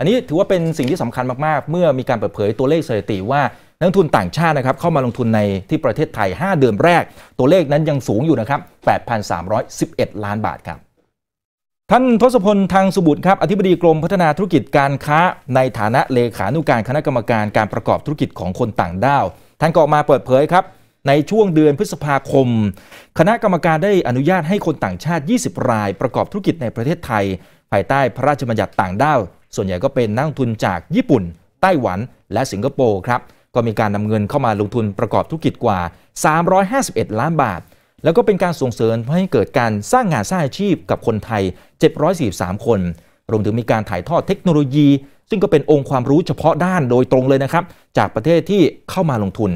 อันนี้ถือว่าเป็นสิ่งที่สำคัญมาก ๆ เมื่อมีการเปิดเผยตัวเลขสถิติว่า นักทุนต่างชาตินะครับเข้ามาลงทุนในที่ประเทศไทย 5 เดือนแรก ตัวเลขนั้นยังสูงอยู่นะครับ8,311 ล้านบาทครับท่านทศพลทางสุบุตรครับอธิบดีกรมพัฒนาธุรกิจการค้าในฐานะเลขานุการคณะกรรมการการประกอบธุรกิจของคนต่างด้าวท่านก็ออกมาเปิดเผยครับในช่วงเดือนพฤษภาคม คณะกรรมการได้อนุญาตให้คนต่างชาติ 20 ราย ประกอบธุรกิจในประเทศไทยภายใต้พระราชบัญญัติต่างด้าวส่วนใหญ่ก็เป็นนักลงทุนจากญี่ปุ่น ไต้หวัน และสิงคโปร์ครับ ก็มีการนำเงินเข้ามาลงทุนประกอบธุรกิจกว่า 351 ล้านบาท แล้วก็เป็นการส่งเสริมให้เกิดการสร้างงานสร้างอาชีพกับคนไทย 743 คน รวมถึงมีการถ่ายทอดเทคโนโลยี ซึ่งก็เป็นองค์ความรู้เฉพาะด้านโดยตรงเลยนะครับ จากประเทศที่เข้ามาลงทุน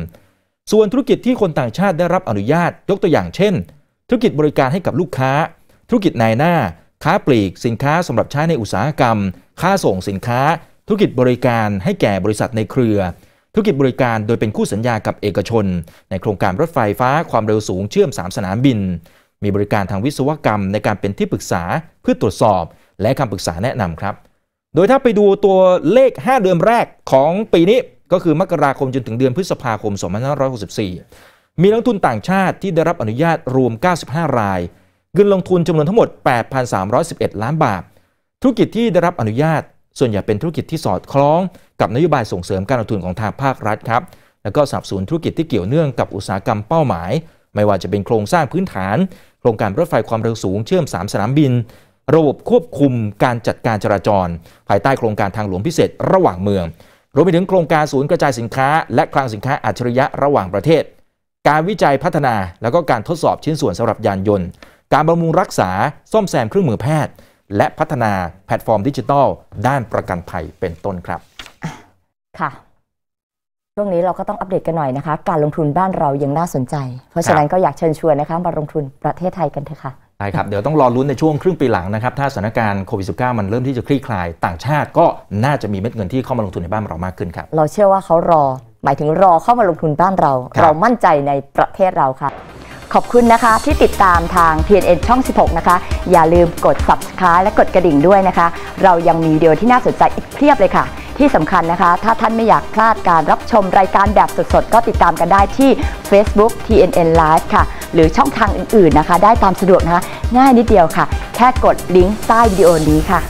ส่วนธุรกิจที่คนต่างชาติได้รับอนุญาต ยกตัวอย่างเช่น ธุรกิจบริการให้กับลูกค้า ธุรกิจนายหน้า ค้าปลีก สินค้าสำหรับใช้ในอุตสาหกรรมค่าส่งสินค้าธุรกิจบริการให้แก่บริษัทในเครือ ธุรกิจบริการโดยเป็นคู่สัญญากับเอกชน ในโครงการรถไฟฟ้าความเร็วสูงเชื่อม 3 สนามบิน มีบริการทางวิศวกรรมในการเป็นที่ปรึกษาเพื่อตรวจสอบและคำปรึกษาแนะนำครับโดยถ้าไปดูตัวเลข 5 เดือนแรกของปีนี้ ก็คือมกราคมจนถึงเดือนพฤษภาคม 2564 มีนักทุนต่างชาติที่ได้รับอนุญาตรวม 95 รายเงินลงทุนจำนวนทั้งหมด 8,311 ล้านบาทธุรกิจที่ได้รับอนุญาต ส่วนใหญ่เป็นธุรกิจที่สอดคล้องกับนโยบายส่งเสริมการลงทุนของทางภาครัฐครับแล้วก็สับสนนธุรกิจที่เกี่ยวเนื่องกับอุตสาหกรรมเป้าหมาย ไม่ว่าจะเป็นโครงสร้างพื้นฐาน โครงการรถไฟความเร็วสูงเชื่อม 3สนามบิน ระบบควบคุมการจัดการจราจร ภายใต้โครงการทางหลวงพิเศษระหว่างเมืองรวมไปถึงโครงการศูนย์กระจายสินค้าและคลังสินค้าอัจฉริยะระหว่างประเทศ การวิจัยพัฒนาแล้วก็การทดสอบชิ้นส่วนสำหรับยานยนต์ การบำรุงรักษา ซ่อมแซมเครื่องมือแพทย์และพัฒนาแพลตฟอร์มดิจิทัล ด้านประกันภัยเป็นต้นครับ ค่ะ ช่วงนี้เราก็ต้องอัปเดตกันหน่อยนะคะ การลงทุนบ้านเรายังน่าสนใจ เพราะฉะนั้นก็อยากเชิญชวนนะคะมาลงทุนประเทศไทยกันเถอะค่ะใช่ครับ เดี๋ยวต้องรอรุ้นในช่วงครึ่งปีหลังนะครับ ถ้าสถานการณ์โควิด -19 มันเริ่มที่จะคลี่คลายต่างชาติก็น่าจะมีเม็ดเงินที่เข้ามาลงทุนในบ้านเรามากขึ้นครับ เราเชื่อว่าเขารอ หมายถึงรอเข้ามาลงทุนบ้านเรา เรามั่นใจในประเทศเราค่ะขอบคุณนะคะ ที่ติดตามทาง PNN ช่อง 16 นะคะ อย่าลืมกด subscribe และกดกระดิ่งด้วยนะคะ เรายังมีวิดีโอที่น่าสนใจอีกเพียบเลยค่ะ ที่สำคัญนะคะ ถ้าท่านไม่อยากพลาดการรับชมรายการแบบสดๆ ก็ติดตามกันได้ที่ Facebook TNN Live ค่ะ หรือช่องทางอื่นๆนะคะ ได้ตามสะดวกนะคะ ง่ายนิดเดียวค่ะ แค่กดลิงก์ใต้วิดีโอนี้ค่ะ